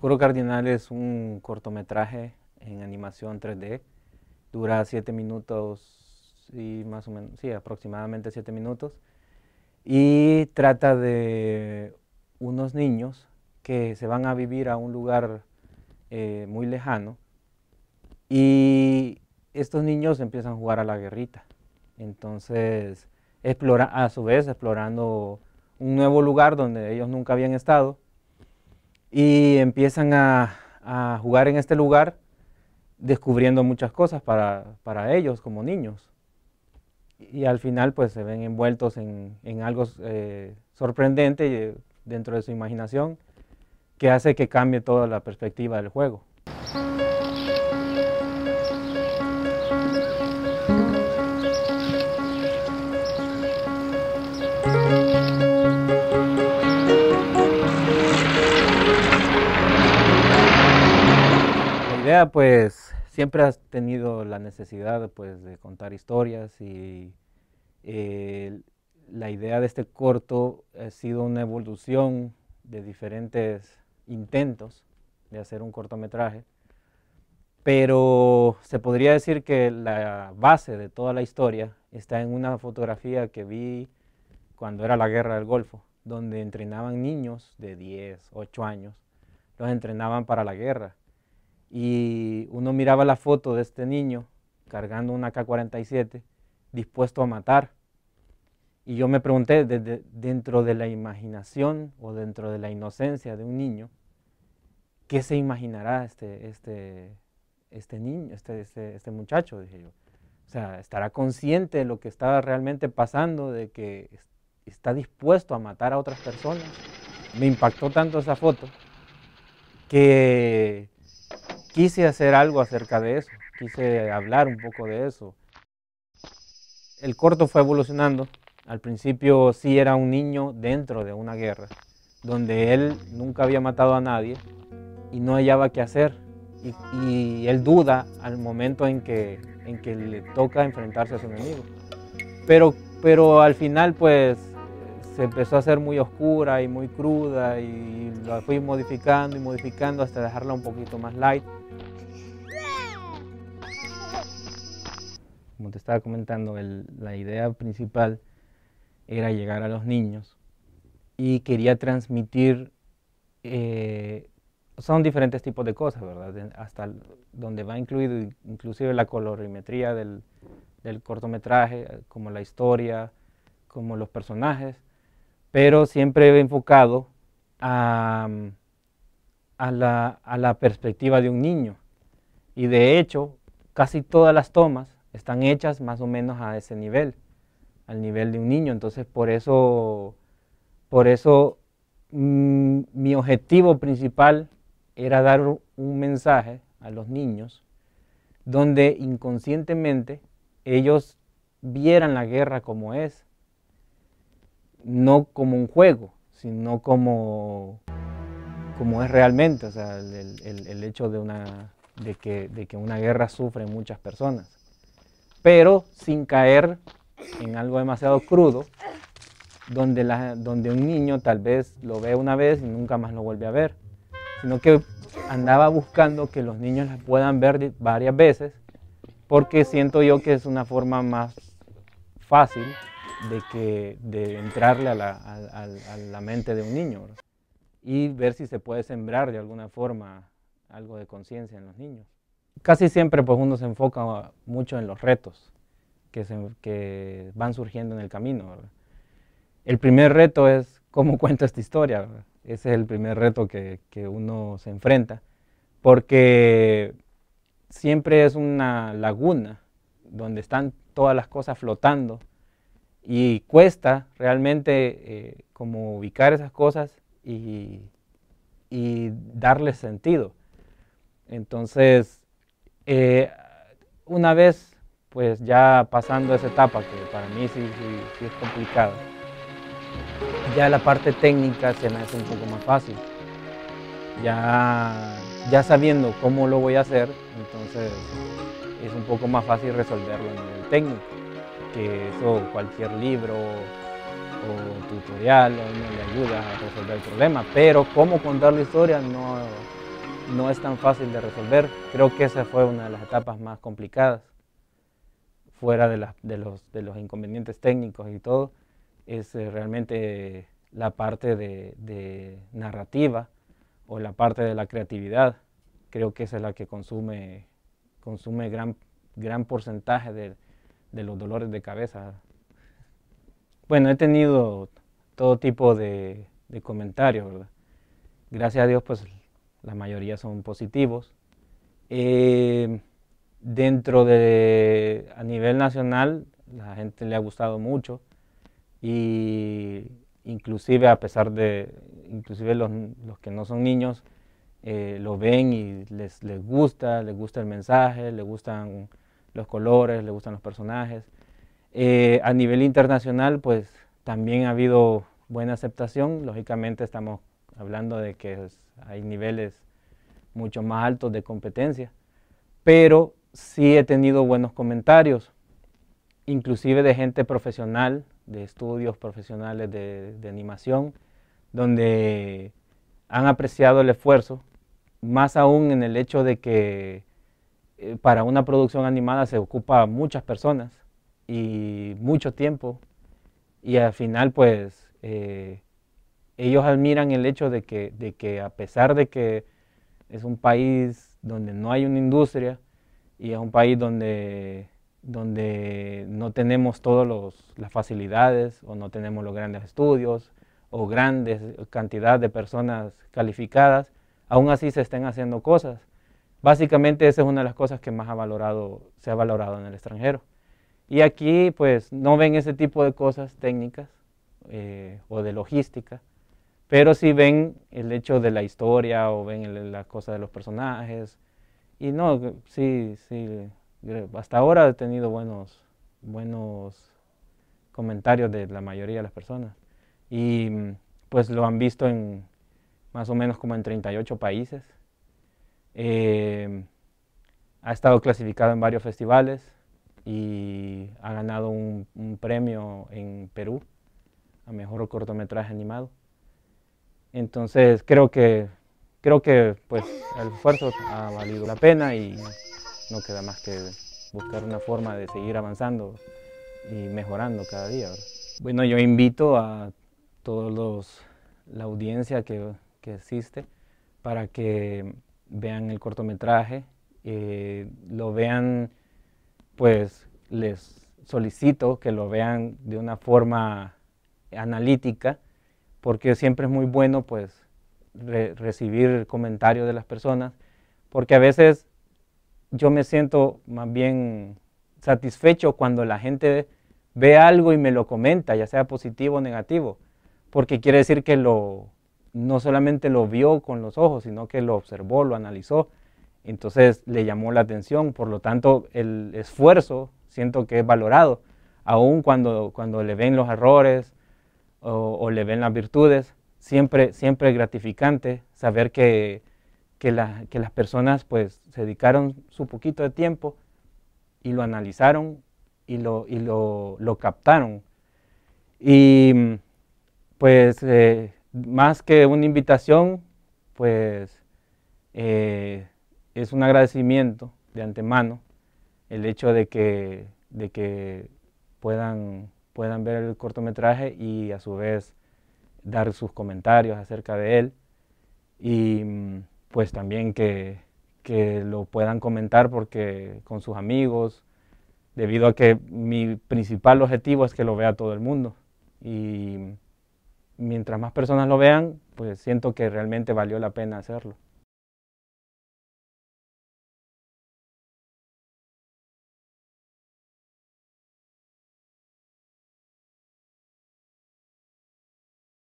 Oscuro Cardinal es un cortometraje en animación 3D. Dura siete minutos y más o menos, sí, aproximadamente 7 minutos. Y trata de unos niños que se van a vivir a un lugar eh, muy lejano y estos niños empiezan a jugar a la guerrita. Entonces, explora, a su vez explorando un nuevo lugar donde ellos nunca habían estado y empiezan a, jugar en este lugar descubriendo muchas cosas para, ellos como niños. Y al final pues se ven envueltos en, algo eh, sorprendente eh, dentro de su imaginación que hace que cambie toda la perspectiva del juego. idea, pues, siempre has tenido la necesidad, pues, de contar historias y eh, la idea de este corto ha sido una evolución de diferentes intentos de hacer un cortometraje, pero se podría decir que la base de toda la historia está en una fotografía que vi cuando era la guerra del Golfo, donde entrenaban niños de 10, 8 años, los entrenaban para la guerra y uno miraba la foto de este niño cargando una K-47 dispuesto a matar. Y yo me pregunté, dentro de la imaginación o dentro de la inocencia de un niño, ¿qué se imaginará este, este, este niño, este, este, este muchacho? Dije yo. O sea, ¿estará consciente de lo que está realmente pasando, de que está dispuesto a matar a otras personas? Me impactó tanto esa foto que quise hacer algo acerca de eso, quise hablar un poco de eso. El corto fue evolucionando. Al principio sí era un niño dentro de una guerra, donde él nunca había matado a nadie y no hallaba qué hacer. Y, él duda al momento en que, en que le toca enfrentarse a su enemigo. Pero, pero al final pues empezó a ser muy oscura y muy cruda y la fui modificando y modificando hasta dejarla un poquito más light. Como te estaba comentando, la idea principal era llegar a los niños y quería transmitir, eh, son diferentes tipos de cosas, ¿verdad? Hasta donde va incluido inclusive la colorimetría del cortometraje, como la historia, como los personajes, pero siempre he enfocado a, la, perspectiva de un niño. Y de hecho, casi todas las tomas están hechas más o menos a ese nivel, al nivel de un niño. Entonces, por eso, por eso mm, mi objetivo principal era dar un mensaje a los niños donde inconscientemente ellos vieran la guerra como es no como un juego, sino como, como es realmente, o sea, el, hecho de, una, de, que, una guerra sufre muchas personas, pero sin caer en algo demasiado crudo, donde, donde un niño tal vez lo ve una vez y nunca más lo vuelve a ver, sino que andaba buscando que los niños las puedan ver varias veces, porque siento yo que es una forma más fácil de, que, de entrarle a la, mente de un niño y ver si se puede sembrar de alguna forma algo de conciencia en los niños. Casi siempre pues uno se enfoca mucho en los retos que, que van surgiendo en el camino. El primer reto es cómo cuento esta historia. Ese es el primer reto que, que uno se enfrenta porque siempre es una laguna donde están todas las cosas flotando y cuesta realmente eh, como ubicar esas cosas y, darles sentido. Entonces, eh, una vez pues ya pasando esa etapa, que para mí sí, es complicado, ya la parte técnica se me hace un poco más fácil. Ya, ya sabiendo cómo lo voy a hacer, entonces es un poco más fácil resolverlo a nivel técnico que eso, cualquier libro o tutorial no le ayuda a resolver el problema, pero cómo contar la historia no, no es tan fácil de resolver. Creo que esa fue una de las etapas más complicadas, fuera de, los, de los, inconvenientes técnicos y todo, es eh, realmente la parte de, narrativa o la parte de la creatividad. Creo que esa es la que consume, consume gran, gran porcentaje de de los dolores de cabeza. Bueno, he tenido todo tipo de, comentarios, ¿verdad? Gracias a Dios, pues la mayoría son positivos. Eh, dentro de, a nivel nacional, la gente le ha gustado mucho y inclusive a pesar de, inclusive los, los que no son niños, eh, lo ven y les, les gusta, les gusta el mensaje, les gustan los colores, le gustan los personajes. Eh, a nivel internacional, pues también ha habido buena aceptación. Lógicamente estamos hablando de que hay niveles mucho más altos de competencia, pero sí he tenido buenos comentarios, inclusive de gente profesional, de estudios profesionales de animación, donde han apreciado el esfuerzo, más aún en el hecho de que eh, para una producción animada se ocupa muchas personas y mucho tiempo y al final pues eh, ellos admiran el hecho de que, a pesar de que es un país donde no hay una industria y es un país donde, donde no tenemos todas las facilidades o no tenemos los grandes estudios o grandes cantidad de personas calificadas, aún así se estén haciendo cosas Básicamente esa es una de las cosas que más se ha valorado en el extranjero. Y aquí pues no ven ese tipo de cosas técnicas eh, o de logística, pero sí ven el hecho de la historia o ven la cosa de los personajes. Y no, sí, sí, hasta ahora he tenido buenos, buenos comentarios de la mayoría de las personas. Y pues lo han visto en más o menos como en 38 países. Em, ha estado clasificado en varios festivales y ha ganado un, premio en Perú a mejor cortometraje animado. Entonces creo que creo que pues el esfuerzo ha valido la pena y no queda más que buscar una forma de seguir avanzando y mejorando cada día. Bueno, yo invito a todos los la audiencia que, que existe para que vean el cortometraje, eh, lo vean, pues les solicito que lo vean de una forma analítica, porque siempre es muy bueno pues recibir comentarios de las personas, porque a veces yo me siento más bien satisfecho cuando la gente ve algo y me lo comenta, ya sea positivo o negativo, porque quiere decir que lo, no solamente lo vio con los ojos, sino que lo observó, lo analizó. Entonces le llamó la atención, por lo tanto el esfuerzo siento que es valorado, aun cuando, cuando le ven los errores o, le ven las virtudes, siempre, siempre es gratificante saber que, que, las personas pues se dedicaron su poquito de tiempo y lo analizaron y lo, y lo, captaron. Y pues eh, más que una invitación, pues eh, es un agradecimiento de antemano el hecho de que, de que puedan, puedan ver el cortometraje y a su vez dar sus comentarios acerca de él y pues también que, que lo puedan comentar porque con sus amigos, debido a que mi principal objetivo es que lo vea todo el mundo. Y mientras más personas lo vean, pues siento que realmente valió la pena hacerlo.